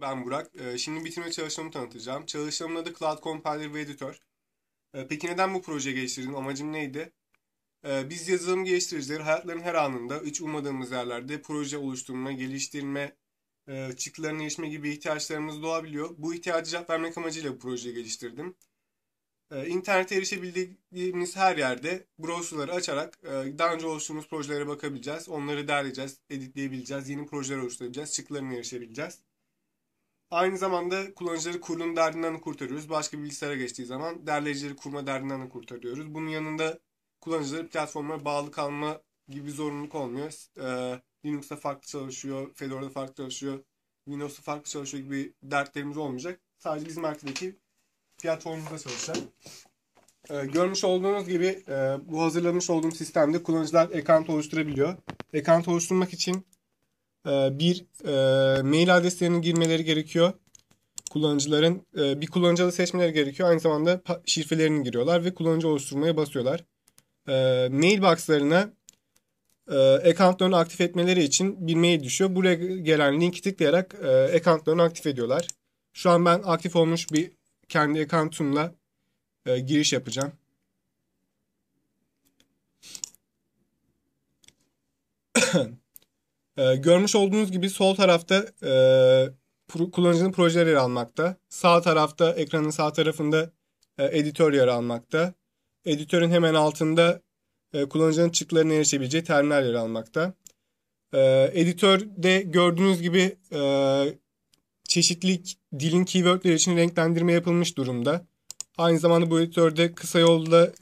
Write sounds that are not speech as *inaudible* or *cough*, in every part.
Ben Burak. Ee, şimdi bitirme çalışmamı tanıtacağım. Çalışmamın adı Cloud Compiler ve Editör. Ee, peki neden bu projeyi geliştirdin? Amacım neydi? Ee, biz yazılım geliştiricileri hayatların her anında hiç ummadığımız yerlerde proje oluşturma, geliştirme, e, çıktılarına erişme gibi ihtiyaçlarımız doğabiliyor. Bu ihtiyacı cevap vermek amacıyla bu projeyi geliştirdim. İnternete erişebildiğimiz her yerde browserları açarak e, daha önce oluşturduğumuz projelere bakabileceğiz. Onları derleyeceğiz, editleyebileceğiz, yeni projeler oluşturabileceğiz, çıktılarına erişebileceğiz. Aynı zamanda kullanıcıları kurulum derdinden kurtarıyoruz. Başka bilgisayara geçtiği zaman derleyicileri kurma derdinden de kurtarıyoruz. Bunun yanında kullanıcıları platformlara bağlı kalma gibi zorunluluk olmuyor. Ee, Linux'ta farklı çalışıyor, Fedora'da farklı çalışıyor, Windows'ta farklı çalışıyor gibi dertlerimiz olmayacak. Sadece bizim arkadaki platformumuzda çalışacak. Ee, görmüş olduğunuz gibi e, bu hazırlamış olduğum sistemde kullanıcılar ekran oluşturabiliyor. Ekran oluşturmak için ee, bir e, mail adreslerinin girmeleri gerekiyor. Kullanıcıların e, bir kullanıcı adı seçmeleri gerekiyor. Aynı zamanda şifrelerini giriyorlar ve kullanıcı oluşturmaya basıyorlar. Ee, Mailbox'larına e, accountlarını aktif etmeleri için bir mail düşüyor. Buraya gelen linki tıklayarak accountlarını aktif ediyorlar. Şu an ben aktif olmuş bir kendi accountumla giriş yapacağım. *clears throat* E, görmüş olduğunuz gibi sol tarafta e, pro- kullanıcının projeleri yer almakta. Sağ tarafta ekranın sağ tarafında e, editör yer almakta. Editörün hemen altında e, kullanıcının çıktılarına erişebileceği terminal yer almakta. E, editörde gördüğünüz gibi e, çeşitli dilin keywordleri için renklendirme yapılmış durumda. Aynı zamanda bu editörde kısa yolda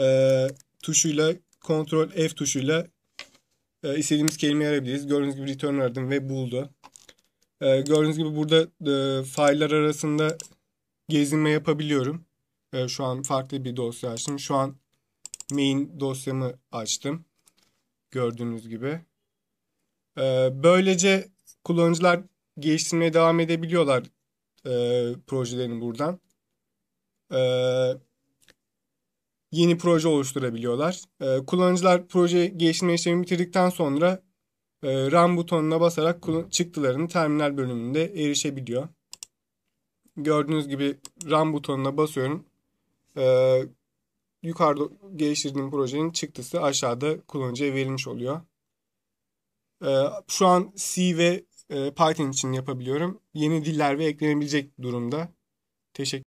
e, tuşuyla kontrol F tuşuyla e, istediğimiz kelimeyi arayabiliriz. Gördüğünüz gibi return aradım ve buldu. E, gördüğünüz gibi burada e, failler arasında gezinme yapabiliyorum. E, şu an farklı bir dosya açtım. Şu an main dosyamı açtım. Gördüğünüz gibi. E, böylece kullanıcılar geliştirmeye devam edebiliyorlar e, projelerini buradan. Evet yeni proje oluşturabiliyorlar. E, kullanıcılar proje geliştirme işlemini bitirdikten sonra e, run butonuna basarak çıktılarını terminal bölümünde erişebiliyor. Gördüğünüz gibi run butonuna basıyorum. E, yukarıda geliştirdiğim projenin çıktısı aşağıda kullanıcıya verilmiş oluyor. E, şu an C ve e, Python için yapabiliyorum. Yeni diller ve eklenebilecek durumda. Teşekkür